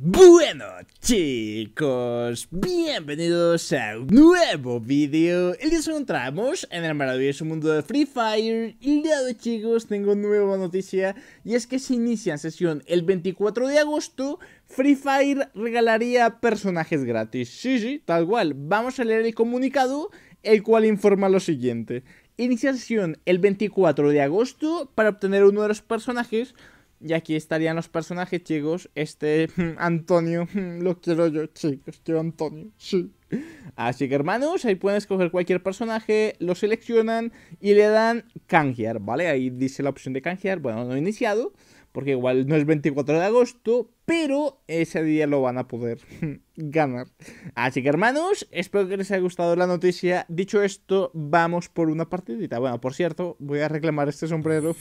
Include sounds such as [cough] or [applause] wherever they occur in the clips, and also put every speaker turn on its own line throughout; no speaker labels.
Bueno chicos, bienvenidos a un nuevo vídeo El día nos encontramos en el maravilloso mundo de Free Fire Y ya chicos, tengo nueva noticia Y es que se inicia sesión el 24 de agosto Free Fire regalaría personajes gratis Sí, sí, tal cual Vamos a leer el comunicado, el cual informa lo siguiente Iniciación el 24 de agosto para obtener uno de los personajes y aquí estarían los personajes, chicos. Este [laughs] Antonio, [laughs] lo quiero yo, chicos. Quiero Antonio, sí. Así que, hermanos, ahí pueden escoger cualquier personaje, lo seleccionan y le dan canjear, ¿vale? Ahí dice la opción de canjear. Bueno, no he iniciado, porque igual no es 24 de agosto, pero ese día lo van a poder [laughs] ganar. Así que, hermanos, espero que les haya gustado la noticia. Dicho esto, vamos por una partidita. Bueno, por cierto, voy a reclamar este sombrero.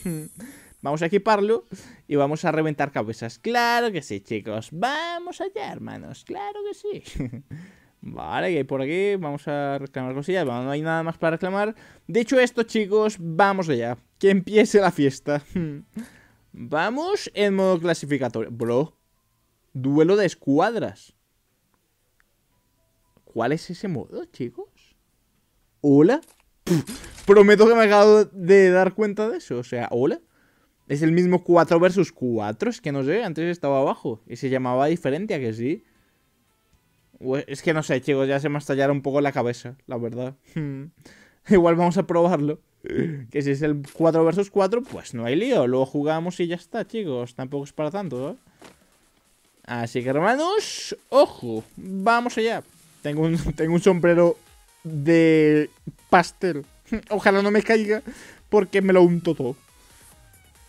Vamos a equiparlo y vamos a reventar cabezas. Claro que sí, chicos. Vamos allá, hermanos. Claro que sí. [laughs] Vale, que por aquí vamos a reclamar cosillas. no hay nada más para reclamar. Dicho esto, chicos, vamos allá. Que empiece la fiesta. [laughs] vamos en modo clasificatorio. Bro, duelo de escuadras. ¿Cuál es ese modo, chicos? ¿Hola? prometo que me acabo de dar cuenta de eso. O sea, ¿hola? Es el mismo 4 versus 4. Es que no sé, antes estaba abajo. Y se llamaba diferente, ¿a que sí? Es que no sé, chicos, ya se me estallado un poco la cabeza, la verdad. [laughs] Igual vamos a probarlo. [laughs] Que si es el 4 versus 4, pues no hay lío. Luego jugamos y ya está, chicos. Tampoco es para tanto, ¿eh? Así que, hermanos, ojo. Vamos allá. Tengo un, [laughs] tengo un sombrero de pastel. Ojalá no me caiga porque me lo unto todo.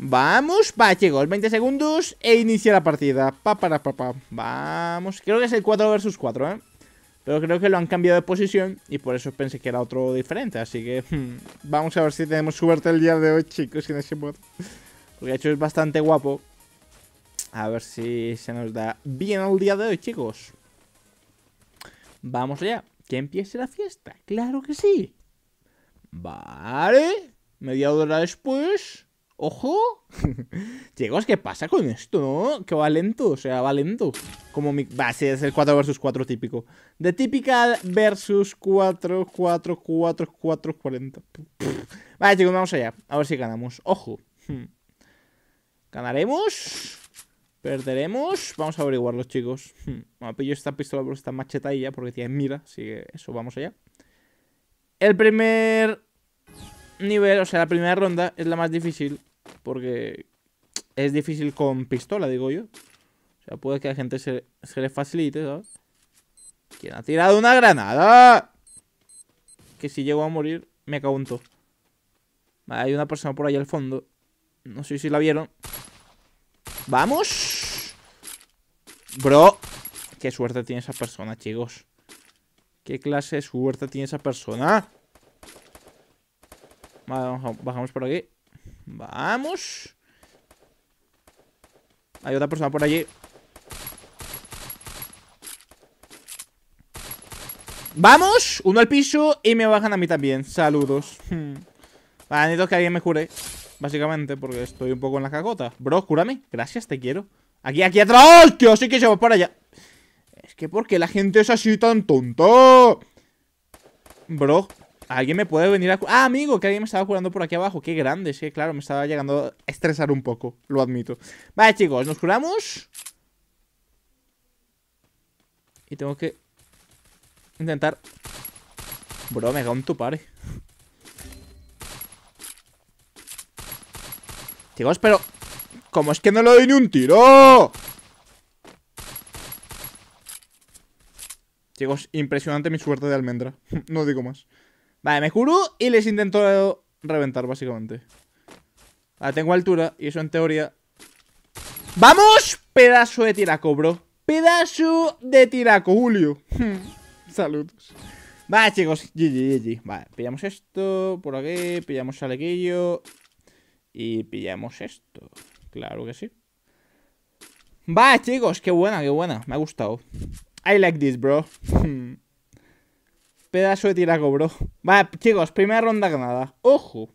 Vamos, va, chicos, 20 segundos e inicia la partida. Vamos, creo que es el 4 versus 4, ¿eh? Pero creo que lo han cambiado de posición y por eso pensé que era otro diferente. Así que hmm, vamos a ver si tenemos suerte el día de hoy, chicos, en ese modo Porque de hecho es bastante guapo. A ver si se nos da bien el día de hoy, chicos. Vamos allá. Que empiece la fiesta. Claro que sí. Vale. Media hora después. ¡Ojo! Chicos, [laughs] ¿qué pasa con esto, no? Que va lento, o sea, va lento. Como mi... Va, sí, es el 4 versus 4 típico. De typical versus 4, 4, 4, 4, 40. Vale, chicos, vamos allá. A ver si ganamos. ¡Ojo! Hmm. ¿Ganaremos? ¿Perderemos? Vamos a averiguarlo, chicos. Me hmm. pillo esta pistola por esta machetadilla porque tiene mira. Así que eso, vamos allá. El primer nivel, o sea, la primera ronda es la más difícil porque es difícil con pistola, digo yo. O sea, puede que a gente se, le facilite, ¿sabes? ¿Quién ha tirado una granada? Que si llego a morir, me acabo Vale, hay una persona por ahí al fondo. No sé si la vieron. ¡Vamos! Bro, qué suerte tiene esa persona, chicos. ¿Qué clase de suerte tiene esa persona? Vale, bajamos por aquí. Vamos. Hay otra persona por allí. Vamos, uno al piso y me bajan a mí también. Saludos. [laughs] Vale, necesito que alguien me cure. Básicamente, porque estoy un poco en la cagota. Bro, cúrame. Gracias, te quiero. Aquí, aquí atrás. Tío, sí que se va para allá. Es que porque la gente es así tan tonto, Bro, Alguien me puede venir a... Ah, amigo, que alguien me estaba curando por aquí abajo. Qué grande, sí, claro, me estaba llegando a estresar un poco, lo admito. Vale, chicos, nos curamos. Y tengo que intentar... Bro, me tu pare. Chicos, pero... ¿Cómo es que no le doy ni un tiro? Chicos, impresionante mi suerte de almendra. [laughs] no digo más. Vale, me curó y les intento reventar, básicamente. Vale, tengo altura y eso en teoría... ¡Vamos! Pedazo de tiraco, bro. Pedazo de tiraco, Julio. [laughs] Saludos. Vale, chicos. GG, GG. Vale, pillamos esto por aquí. Pillamos salequillo. Y pillamos esto. Claro que sí. Va chicos. Qué buena, qué buena. Me ha gustado. I like this, bro. [laughs] Pedazo de tiraco, bro. Va, chicos, primera ronda ganada. ¡Ojo!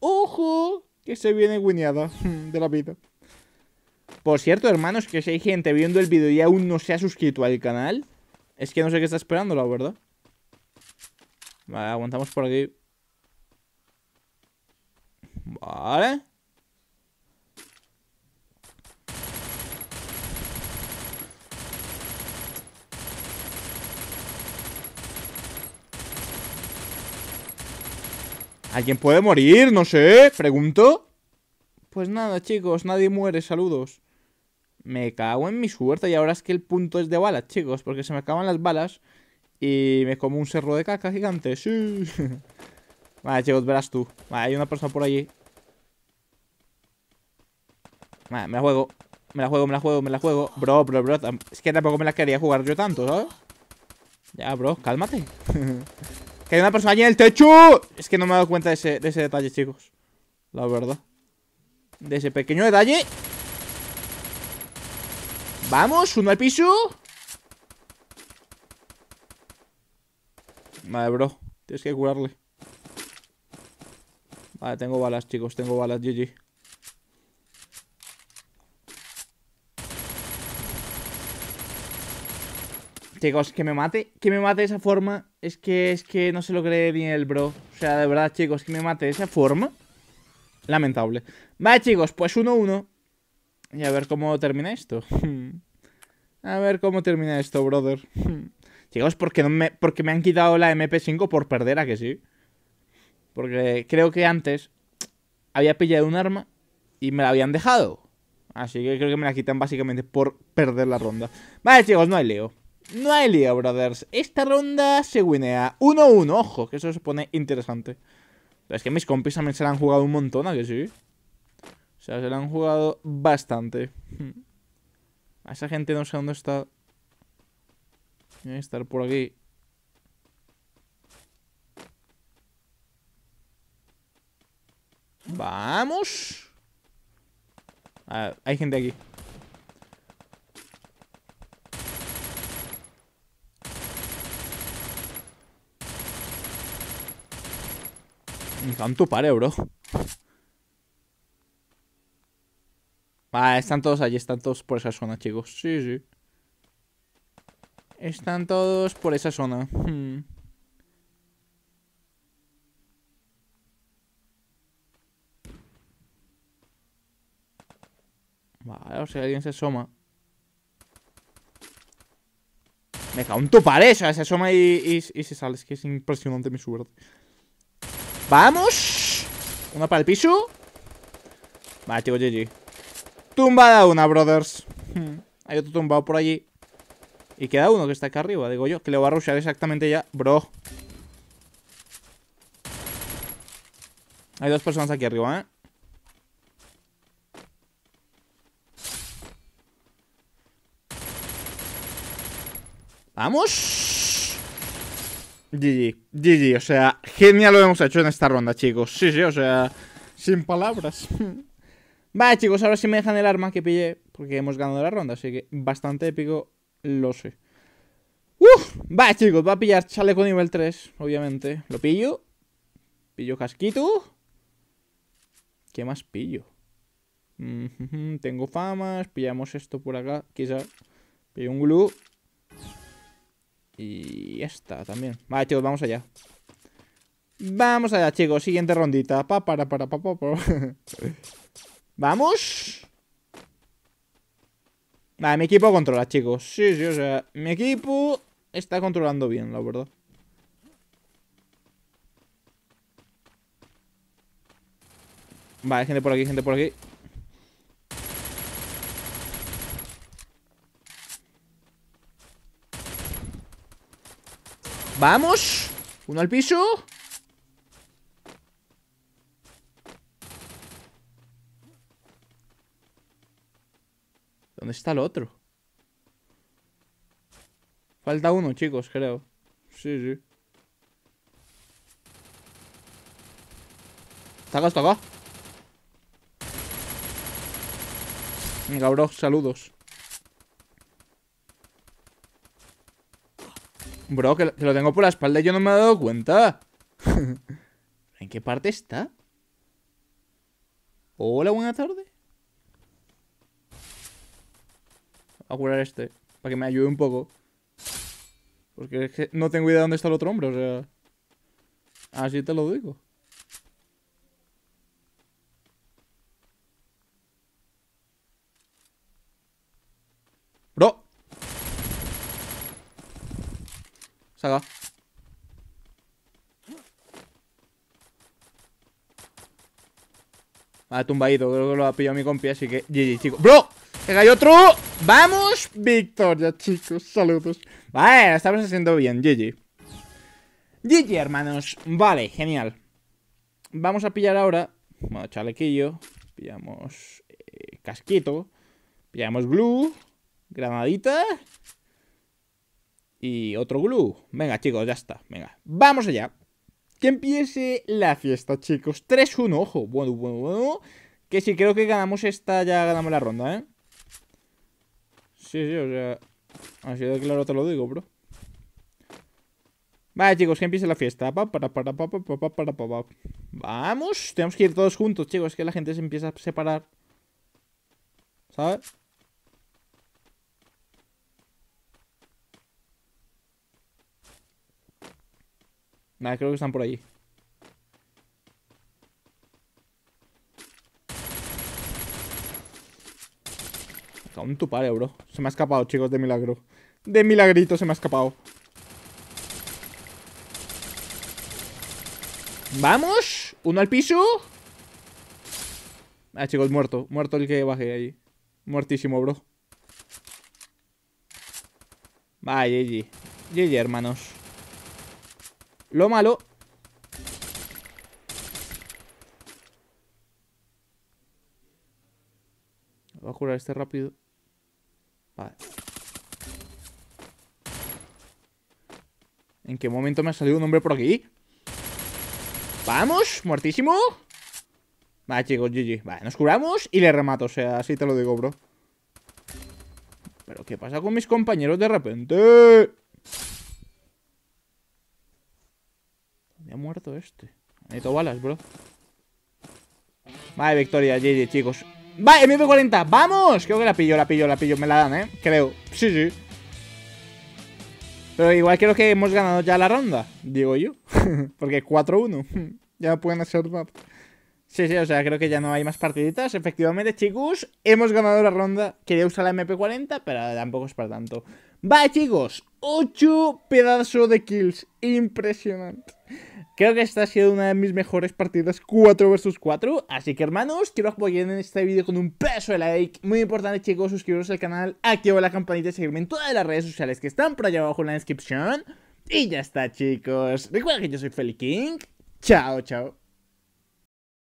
¡Ojo! Que se viene guiñada [laughs] de la pita. Por cierto, hermanos, que si hay gente viendo el vídeo y aún no se ha suscrito al canal, es que no sé qué está esperando, la verdad. Vale, aguantamos por aquí. Vale. ¿Alguien puede morir? No sé, pregunto. Pues nada, chicos, nadie muere, saludos. Me cago en mi suerte y ahora es que el punto es de balas, chicos, porque se me acaban las balas y me como un cerro de caca gigante. Sí. [laughs] vale, chicos, verás tú. Vale, hay una persona por allí. Vale, me la juego. Me la juego, me la juego, me la juego. Bro, bro, bro. Es que tampoco me la quería jugar yo tanto, ¿sabes? Ya, bro, cálmate. [laughs] Que hay una persona allí en el techo. Es que no me he dado cuenta de ese, detalle, chicos. La verdad. De ese pequeño detalle. Vamos, uno al piso. Vale, bro. Tienes que curarle. Vale, tengo balas, chicos. Tengo balas, GG. Chicos, que me mate. Que me mate de esa forma. Es que, es que no se lo cree ni el bro. O sea, de verdad, chicos, que me mate de esa forma. Lamentable. Vale, chicos, pues 1-1. Y a ver cómo termina esto. [laughs] a ver cómo termina esto, brother. [laughs] chicos, porque, no me, porque me han quitado la MP5 por perder, ¿a que sí? Porque creo que antes había pillado un arma y me la habían dejado. Así que creo que me la quitan básicamente por perder la ronda. Vale, chicos, no hay Leo. No hay lío, brothers. Esta ronda se winea 1-1. Ojo, que eso se pone interesante. Es que mis compis también se la han jugado un montón, ¿a que sí? O sea, se la han jugado bastante. Hmm. A esa gente no sé dónde está. que estar por aquí. Vamos. A hay gente aquí. Me un tu pare, bro. Vale, están todos allí, están todos por esa zona, chicos. Sí, sí. Están todos por esa zona. Hmm. Vale, o sea, alguien se asoma. Me cago en tu pared, o sea, se asoma y, y se sale. Es que es impresionante mi suerte. Vamos Una para el piso Vale, tío, GG Tumbada una, brothers hmm. Hay otro tumbado por allí Y queda uno que está acá arriba, digo yo Que le va a rushar exactamente ya, bro Hay dos personas aquí arriba, ¿eh? ¡Vamos! GG, GG, o sea, genial lo hemos hecho en esta ronda, chicos. Sí, sí, o sea, sin palabras. [laughs] vale, chicos, ahora sí me dejan el arma que pillé, porque hemos ganado la ronda, así que bastante épico, lo sé. ¡Uf! Vale, chicos, va a pillar chaleco nivel 3, obviamente. Lo pillo. Pillo casquito. ¿Qué más pillo? tengo famas, pillamos esto por acá, quizá. Pillo un glue. Y esta también. Vale, chicos, vamos allá. Vamos allá, chicos. Siguiente rondita. para, [laughs] Vamos. Vale, mi equipo controla, chicos. Sí, sí, o sea, mi equipo está controlando bien, la verdad. Vale, gente por aquí, gente por aquí. Vamos. Uno al piso. ¿Dónde está el otro? Falta uno, chicos, creo. Sí, sí. Está acá, está acá. Venga, bro, saludos. Bro, que lo tengo por la espalda y yo no me he dado cuenta. [laughs] ¿En qué parte está? Hola, buena tarde. A curar este. Para que me ayude un poco. Porque es que no tengo idea de dónde está el otro hombre, o sea... Así te lo digo. Saca. ah tumbadito, creo que lo ha pillado mi compi, así que GG, chicos. ¡Bro! ¡Que hay otro! ¡Vamos! Victoria, chicos. Saludos. Vale, estamos haciendo bien, GG. GG, hermanos. Vale, genial. Vamos a pillar ahora. Bueno, chalequillo. Pillamos eh, casquito. Pillamos blue. Granadita. Y otro glue. Venga, chicos, ya está. Venga, vamos allá. Que empiece la fiesta, chicos. 3-1, ojo. Bueno, bueno, bueno. Que si creo que ganamos esta, ya ganamos la ronda, ¿eh? Sí, sí, o sea... Así de claro te lo digo, bro. Vale, chicos, que empiece la fiesta. Vamos, tenemos que ir todos juntos, chicos. es Que la gente se empieza a separar. ¿Sabes? Nada, creo que están por allí. Cago tu padre, bro. Se me ha escapado, chicos, de milagro. De milagrito se me ha escapado. ¡Vamos! ¿Uno al piso? Ah, chicos, muerto. Muerto el que bajé ahí. Muertísimo, bro. Va, GG. GG, hermanos. Lo malo... Voy a curar este rápido. Vale. ¿En qué momento me ha salido un hombre por aquí? ¡Vamos! ¡Muertísimo! Vale, chicos, GG. Vale, nos curamos y le remato. O sea, así te lo digo, bro. ¿Pero qué pasa con mis compañeros de repente? He muerto este. Necesito balas, bro. Vale, victoria, GG, chicos. vale mp ¡MP40! ¡Vamos! Creo que la pillo, la pillo, la pillo. Me la dan, ¿eh? Creo. Sí, sí. Pero igual creo que hemos ganado ya la ronda. Digo yo. [laughs] Porque 4-1. [laughs] ya pueden hacer más. Sí, sí, o sea, creo que ya no hay más partiditas. Efectivamente, chicos, hemos ganado la ronda. Quería usar la MP40, pero tampoco es para tanto. Vale, chicos, 8 pedazos de kills. Impresionante. Creo que esta ha sido una de mis mejores partidas 4 vs 4. Así que hermanos, quiero que apoyen en este vídeo con un peso de like. Muy importante chicos, suscribiros al canal, activar la campanita y seguirme en todas las redes sociales que están por allá abajo en la descripción. Y ya está chicos. Recuerda que yo soy Feli King. Chao, chao.